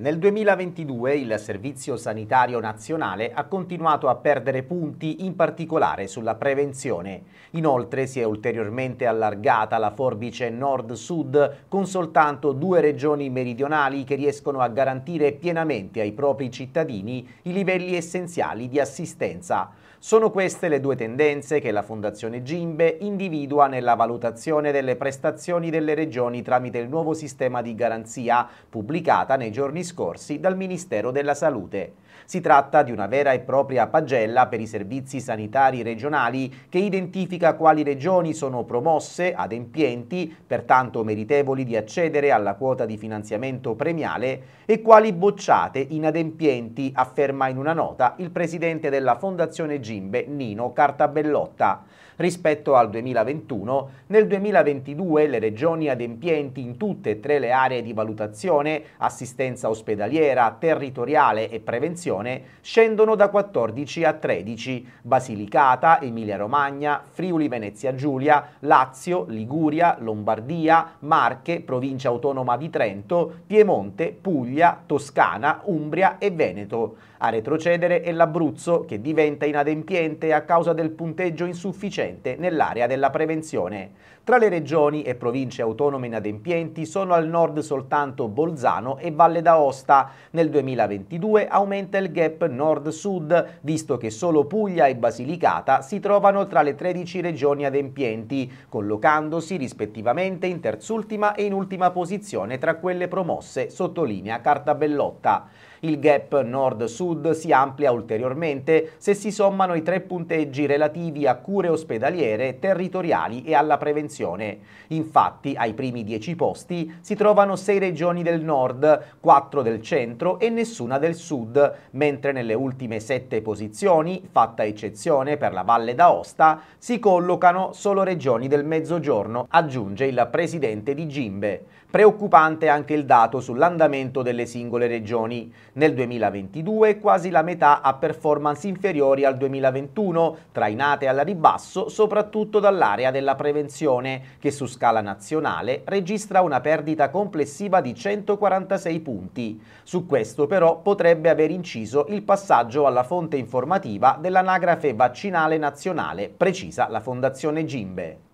Nel 2022 il Servizio Sanitario Nazionale ha continuato a perdere punti in particolare sulla prevenzione. Inoltre si è ulteriormente allargata la forbice nord-sud con soltanto due regioni meridionali che riescono a garantire pienamente ai propri cittadini i livelli essenziali di assistenza. Sono queste le due tendenze che la Fondazione Gimbe individua nella valutazione delle prestazioni delle regioni tramite il nuovo sistema di garanzia pubblicata nei giorni scorsi dal Ministero della Salute. Si tratta di una vera e propria pagella per i servizi sanitari regionali che identifica quali regioni sono promosse, adempienti, pertanto meritevoli di accedere alla quota di finanziamento premiale e quali bocciate inadempienti, afferma in una nota il presidente della Fondazione Gimbe Nino Cartabellotta. Rispetto al 2021, nel 2022 le regioni adempienti in tutte e tre le aree di valutazione, assistenza ospedale, ospedaliera, territoriale e prevenzione scendono da 14 a 13, Basilicata, Emilia-Romagna, Friuli-Venezia Giulia, Lazio, Liguria, Lombardia, Marche, Provincia Autonoma di Trento, Piemonte, Puglia, Toscana, Umbria e Veneto. A retrocedere è l'Abruzzo che diventa inadempiente a causa del punteggio insufficiente nell'area della prevenzione. Tra le regioni e province autonome inadempienti sono al nord soltanto Bolzano e Valle d'Aosta costa. Nel 2022 aumenta il gap nord-sud, visto che solo Puglia e Basilicata si trovano tra le 13 regioni adempienti, collocandosi rispettivamente in terzultima e in ultima posizione tra quelle promosse, sottolinea Cartabellotta. Il gap nord-sud si amplia ulteriormente se si sommano i tre punteggi relativi a cure ospedaliere, territoriali e alla prevenzione. Infatti, ai primi dieci posti si trovano sei regioni del nord, quattro 4 del centro e nessuna del sud, mentre nelle ultime 7 posizioni, fatta eccezione per la Valle d'Aosta, si collocano solo regioni del mezzogiorno, aggiunge il presidente di Gimbe. Preoccupante anche il dato sull'andamento delle singole regioni. Nel 2022 quasi la metà ha performance inferiori al 2021, trainate alla ribasso soprattutto dall'area della prevenzione, che su scala nazionale registra una perdita complessiva di 146 punti su questo però potrebbe aver inciso il passaggio alla fonte informativa dell'anagrafe vaccinale nazionale, precisa la Fondazione Gimbe.